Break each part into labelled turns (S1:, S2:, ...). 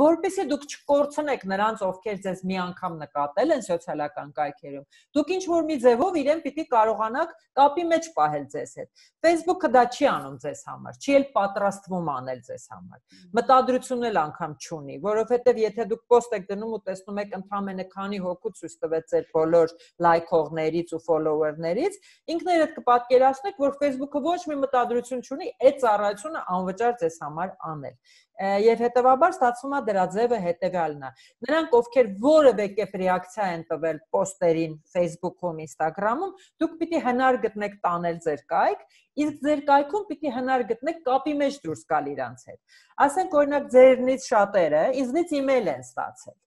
S1: որպեսզի դուք չկորցնեք նրանց, ովքեր ձեզ մի անգամ նկատել են սոցիալական կայքերում, դուք ինչ որ մի ձևով իրեն պիտի կարողանաք կապի մեջ պահել ձեզ հետ։ Facebook-ը դա չի անում ձեզ համար, չի էլ պատրաստվում անել ձեզ համար։ Մտադրություն էլ անգամ չունի, որովհետև եթե դուք post եք դնում ու տեսնում եք ընդամենը քանի հոգու ցույց տվեց ձեր բոլոր լայքողներից ու follower-ներից, ինքներդ կպատկերացնեք, որ Facebook-ը ոչ մի մտադրություն չունի այդ ծառայությունը անվճար ձեզ համար անել եւ հետեւաբար ստացվում է դրա ձևը հետեւյալն է նրանք ովքեր որևէ կերպ ռեակցիա են տվել պոստերին Facebook-ում, Instagram-ում դուք պիտի հնար գտնեք տանել ձեր կայք իսկ ձեր կայքում պիտի հնար գտնեք կապի մեջ դուրս գալ իրանց հետ ասենք օրինակ ձերնից շատերը ինձնից email են ստացել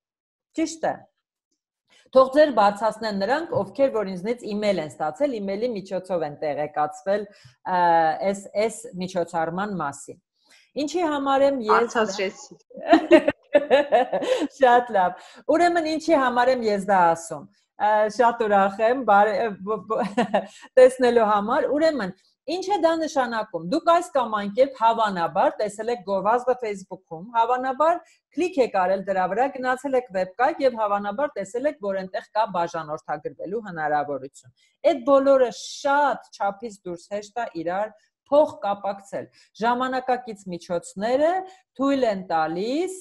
S1: ճիշտ է Թող ձեր բացացնեն նրանք, ովքեր որ ինձնից email են ստացել, email-ի միջոցով են տեղեկացվել այս այս միջոցառման մասին։ Ինչի համար եմ ես Անցածրեցի։ Շատ լավ։ Ուրեմն ինչի համար եմ ես դա ասում։ Շատ ուրախ եմ տեսնելու համար։ Ուրեմն Ինչ է դա նշանակում։ Դուք այս կամ այն կերպ հավանաբար տեսել եք գովազդը Facebook-ում, հավանաբար կլիկ եք արել դրա վրա, գնացել եք վեբկայք եւ հավանաբար տեսել եք, որ այնտեղ կա բաժանորդագրվելու հնարավորություն։ Այդ բոլորը շատ չափից դուրս հեշտ է իրար փող կապակցել։ Ժամանակակից միջոցները թույլ են տալիս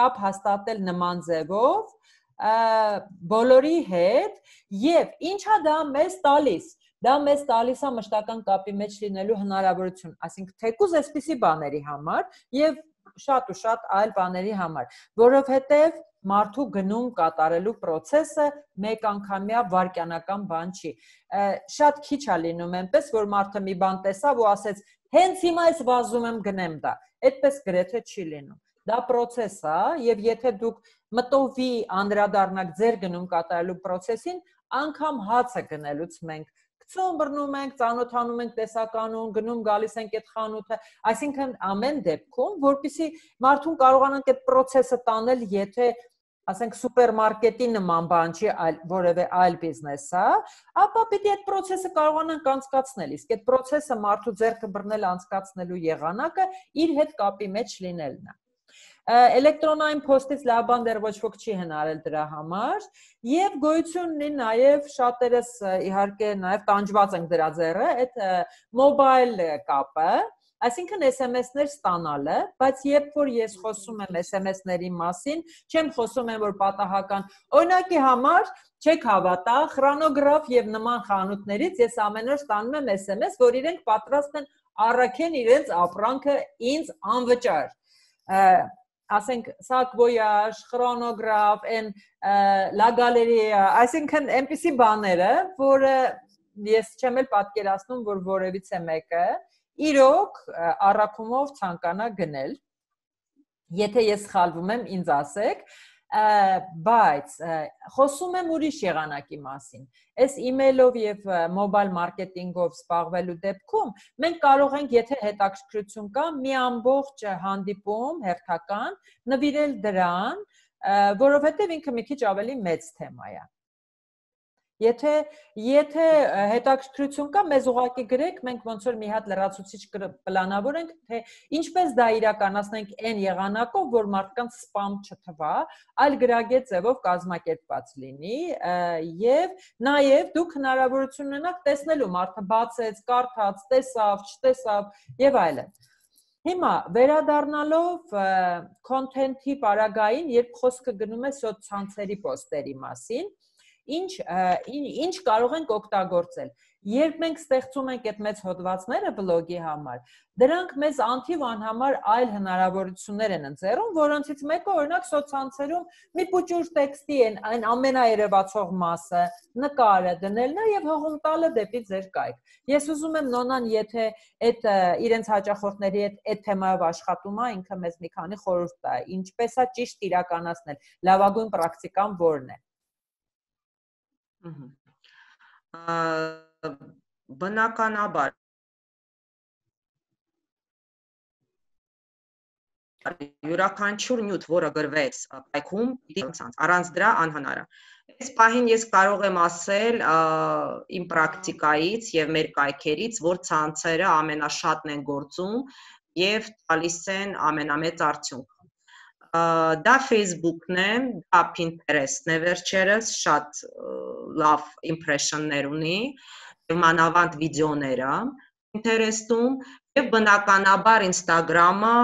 S1: կապ հաստատել նման ձևով բոլորի հետ եւ ինչա դա մեզ տալիս դա մեզ տալիս է մշտական կապի մեջ լինելու հնարավորություն այսինքն թեկուզ այսպիսի բաների համար եւ շատ ու շատ այլ բաների համար որովհետեւ մարդու գնում կատարելու process-ը մեկանգամյա վարքյանական բան չի։ Շատ քիչ է լինում այնպես, որ մարդը մի բան տեսավ ու ասեց, հենց հիմա ես վազում եմ գնեմ դա։ Այդպես գրեթե չի լինում։ Դա process է, եւ եթե դուք մտովի անդրադառնաք ձեր գնում կատարելու process-ին, անգամ հացը գնելուց մենք գցում բռնում ենք, ծանոթանում ենք տեսականուն, գնում գալիս ենք այդ խանութը, այսինքն ամեն դեպքում, որpիսի մարդուն կարողանանք այդ process-ը տանել, եթե ասենք սուպերմարկետի նման բան չի, այլ որևէ այլ բիզնես է, հա, ապա պիտի այդ process-ը կարողանանք անցկացնել։ Իսկ այդ process-ը մարդու ձեռքը բռնել անցկացնելու եղանակը իր հետ կապի մեջ լինելն է։ Էլեկտրոնային փոստից լավ բան դեռ ոչ ոք չի հնարել դրա համար, եւ գոյությունն է նաեւ շատերս իհարկե նաեւ տանջված ենք դրա ձեռը, այդ mobile կապը, Այսինքն SMS-ներ ստանալը, բայց երբ որ ես խոսում եմ SMS-ների մասին, չեմ խոսում եմ որ պատահական։ Օրինակի համար չեք հավատա, Chronograph եւ նման խանութներից ես ամեն օր ստանում եմ SMS, որ իրենք պատրաստ են առաքեն իրենց ապրանքը ինձ անվճար ասենք սակ վոյաժ, խրոնոգրաֆ, այն լա գալերիա, այսինքն այնպիսի բաները, որը ես չեմ էլ պատկերացնում, որ որևից է մեկը, որ իրոք առաքումով ցանկանա գնել եթե ես խալվում եմ ինձ ասեք բայց խոսում եմ ուրիշ եղանակի մասին։ Այս email-ով եւ mobile marketing-ով զբաղվելու դեպքում մենք կարող ենք, եթե հետաքրքրություն կա, մի ամբողջ հանդիպում հերթական նվիրել դրան, որովհետեւ ինքը մի քիչ ավելի մեծ թեմա է։ Եթե եթե հետաքրքրություն կա, մեզ ուղակի գրեք, մենք ոնց որ մի հատ լրացուցիչ պլանավորենք, թե ինչպես դա իրականացնենք այն եղանակով, որ մարդկանց սպամ չթվա, այլ գրագետ ձևով կազմակերպված լինի, եւ նաեւ դուք հնարավորություն ունենաք տեսնելու մարդը բացեց, կարդաց, տեսավ, չտեսավ եւ այլն։ Հիմա վերադառնալով կոնտենտի պարագային, երբ խոսքը գնում է սոցցանցերի պոստերի մասին, ինչ ինչ կարող ենք օգտագործել։ Երբ մենք ստեղծում ենք այդ մեծ հոդվածները բլոգի համար, դրանք մեզ անթիվ անհամար այլ հնարավորություններ են ընձեռում, որոնցից մեկը օրինակ սոցցանցերում մի փոքր տեքստի են այն ամենաերևացող մասը, նկարը դնելն է եւ հողում տալը դեպի ձեր կայք։ Ես ուզում եմ նոնան, եթե այդ իրենց հաճախորդների հետ այդ թեմայով աշխատում է, ինքը մեզ մի քանի խորհուրդ տա, ինչպես է ճիշտ իրականացնել, լավագույն պրակտիկան որն է։ Ա
S2: Ահա բնականաբար յուրաքանչյուր նյութ, որը գրվեց պայքում, պիտի ցանց, առանց դրա անհնար է։ Այս պահին ես կարող եմ ասել իմ պրակտիկայից եւ մեր կայքերից, որ ցանցերը ամենաշատն են գործում եւ տալիս են ամենամեծ արդյունք դա Facebook-ն է, դա Pinterest-ն է վերջերս, շատ լավ impression-ներ ունի, մանավանդ վիդեոները Pinterest-ում եւ բնականաբար Instagram-ը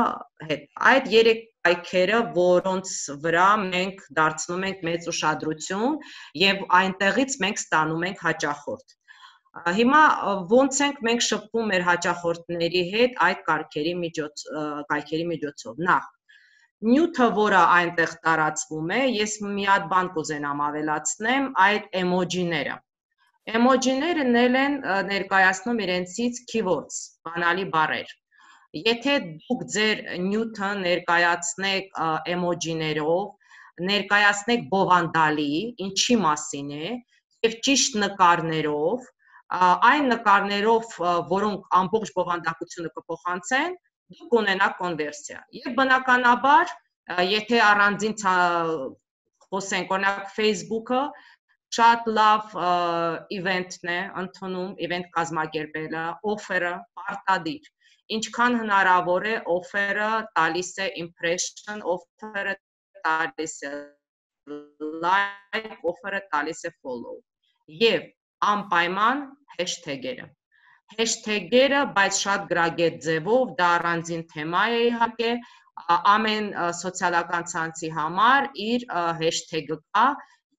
S2: հետ։ Այդ երեք կայքերը, որոնց վրա մենք դարձնում ենք մեծ ուշադրություն եւ այնտեղից մենք ստանում ենք հաճախորդ։ Հիմա ո՞նց ենք մենք շփվում մեր հաճախորդների հետ այդ կարգերի միջոց կայքերի միջոցով։ Նախ նյութը, որը այնտեղ տարածվում է, ես մի հատ բան կուզենամ ավելացնեմ, այդ էմոջիները։ Էմոջիները նել են ներկայացնում իրենցից keywords, բանալի բառեր։ Եթե դուք ձեր նյութը ներկայացնեք էմոջիներով, ներկայացնեք բովանդալի, ինչի մասին է, եւ ճիշտ նկարներով, այն նկարներով, որոնք ամբողջ բովանդակությունը կփոխանցեն, դուք կունենաք կոնվերսիա։ Եվ բնականաբար, եթե առանձին խոսենք, օրինակ Facebook-ը շատ լավ event-ն է ընդունում, event կազմակերպելը, offer-ը պարտադիր։ Ինչքան հնարավոր է offer-ը տալիս է impression, offer-ը տալիս է like, offer-ը տալիս է follow։ Եվ անպայման hashtag-երը հեշթեգերը, բայց շատ գրագետ ձևով, դա առանձին թեմա է իհարկե, ամեն սոցիալական ցանցի համար իր հեշթեգը կա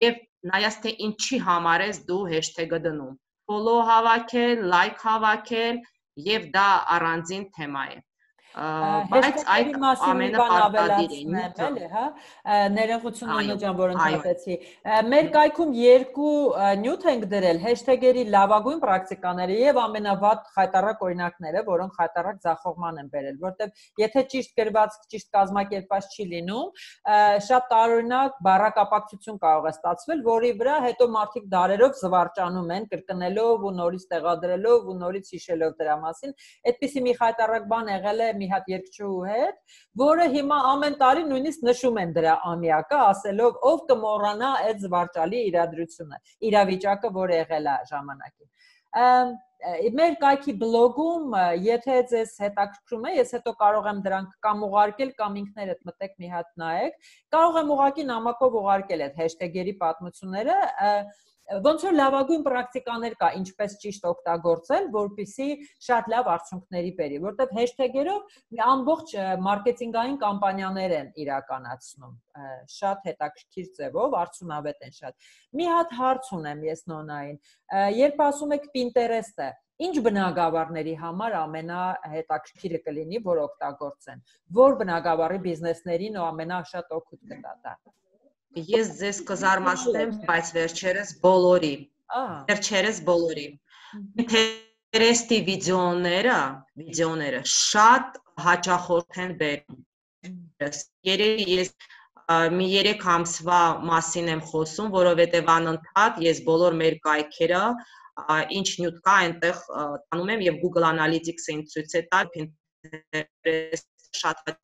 S2: եւ նայած թե ինչի համար ես դու հեշթեգը դնում։ Follow հավաքել, like հավաքել եւ դա առանձին թեմա է բայց այդ ամենը պարտադիր է, էլի,
S1: հա։ Ներողություն Աննա ջան, որ ընդհատեցի։ Մեր կայքում երկու նյութ ենք դրել՝ հեշթեգերի լավագույն պրակտիկաները եւ ամենավատ խայտարակ օրինակները, որոնք խայտարակ ձախողման են բերել, որտեվ եթե ճիշտ գրված, ճիշտ կազմակերպված չի լինում, շատ տարօրինակ բարակապակցություն կարող է ստացվել, որի վրա հետո մարդիկ դարերով զվարճանում են, կրկնելով ու նորից տեղադրելով ու նորից հիշելով դրա մասին։ Այդպիսի մի խայտարակ բան եղել է մի մի հատ երկչուհու հետ, որը հիմա ամեն տարի նույնիսկ նշում են դրա ամիակը, ասելով ով կմոռանա այդ զվարճալի իրադրությունը, իրավիճակը, որ եղել է ժամանակին։ Մեր կայքի բլոգում, եթե ձեզ հետաքրքրում է, ես հետո կարող եմ դրանք կամ ուղարկել, կամ ինքներդ մտեք մի հատ նայեք։ Կարող եմ ուղակի նամակով ուղարկել այդ հեշթեգերի պատմությունները, և, ոնց որ լավագույն պրակտիկաներ կա ինչպես ճիշտ օգտագործել, որpիսի շատ լավ արդյունքների բերի, որտեղ հեշթեգերով մի ամբողջ մարքեթինգային կամպանիաներ են իրականացնում շատ հետաքրքիր ձևով, արդյունավետ են շատ։ Մի հատ հարց ունեմ ես Նոնային։ Երբ ասում եք Pinterest-ը, Ինչ բնակավարների համար ամենահետաքրքիրը կլինի, որ օգտագործեն։ Որ բնակավարի բիզնեսներին ու
S2: ամենաշատ օգուտ կտա դա։ Ես ձեզ կզարմացնեմ, բայց վերջերս բոլորի։ Վերջերս բոլորի։ Թերեստի վիդեոները, վիդեոները շատ հաճախորդ են բերում։ Երևի ես մի 3 ամսվա մասին եմ խոսում, որովհետև անընդհատ ես բոլոր մեր կայքերը ինչ նյութ կա այնտեղ տանում եմ եւ Google Analytics-ին ցույց է տալ շատ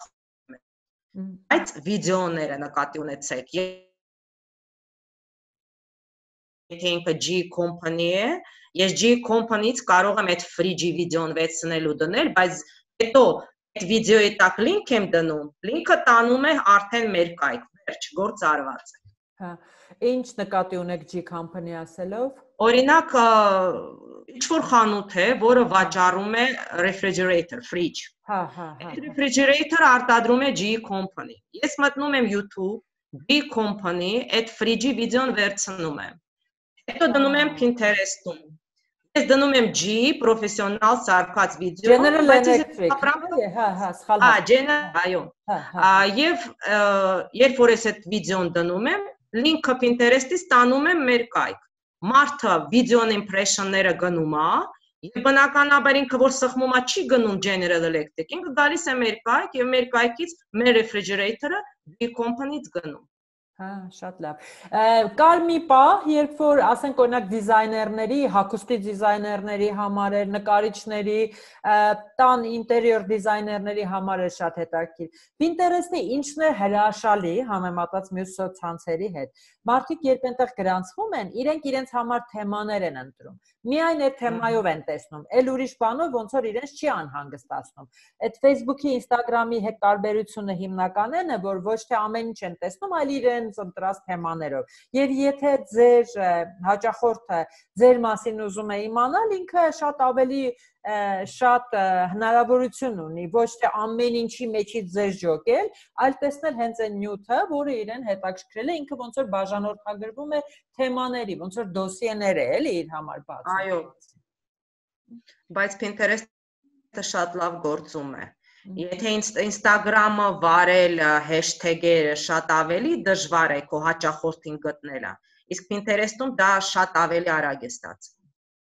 S2: Բայց վիդեոները նկատի ունեցեք։ Եթե ինքը G company է, ես G company-ից կարող եմ այդ free G վիդեոն վերցնել ու դնել, բայց հետո այդ վիդեոյի տակ link եմ դնում, link-ը տանում է արդեն մեր կայք, վերջ, գործ արված է։ Հա։
S1: Ինչ նկատի ունեք G company
S2: ասելով։ Օրինակ ինչ որ խանութ է, որը հա։ վաճառում է refrigerator, fridge։ Հա, հա, հա։ Refrigerator հա։ արտադրում է G company։ Ես մտնում եմ YouTube, G company, այդ fridge-ի վիդեոն վերցնում եմ։ Հետո դնում եմ Pinterest-ում։ Ես դնում եմ G professional սարքած վիդեո։ General Electric։ Հա, հա, սխալ։ Ա, հա, General, այո։ Հա, հա։ Եվ երբ որ ես այդ վիդեոն դնում եմ, link-ը Pinterest-ից ստանում եմ մեր կայք։ Մարդը video impression-ները գնում է, եւ բնականաբար ինքը որ սխմում է չի գնում General Electric, ինքը գալիս է մեր կայք եւ մեր կայքից մեր refrigerator-ը company-ից գնում։
S1: Հա, շատ լավ։ Կար մի պահ, երբ որ ասենք օրինակ դիզայներների, հագուստի դիզայներների համար էր, նկարիչների, տան ինտերիոր դիզայներների համար էր շատ հետաքրքիր։ Pinterest-ի ինչն է հրաշալի համեմատած մյուս ցանցերի հետ։ Մարդիկ երբ այնտեղ գրանցվում են, իրենք իրենց համար թեմաներ են ընտրում։ Միայն այդ թեմայով են տեսնում, այլ ուրիշ բանով ոնց որ իրենց չի անհանգստացնում։ Այդ Facebook-ի, Instagram-ի հետ տարբերությունը հիմնականն է, որ ոչ թե ամեն ինչ են տեսնում, այլ իրեն ինձ ընտրած թեմաներով։ Եվ եթե ձեր հաճախորդը ձեր մասին ուզում է իմանալ, ինքը շատ ավելի շատ հնարավորություն ունի ոչ թե ամեն ինչի մեջից ձեզ ջոկել, այլ տեսնել հենց այն նյութը, որը իրեն հետաքրքրել է, ինքը ոնց որ բաժանորդագրվում է թեմաների, ոնց որ
S2: դոսիեներ է, էլի իր համար բաց։ Այո։ Բայց Pinterest-ը շատ լավ գործում է։ Ա Եթե Instagram-ը վարել հեշթեգերը շատ ավելի դժվար է քո հաճախորդին գտնելը, իսկ Pinterest-ում դա շատ ավելի արագ է ստացվում։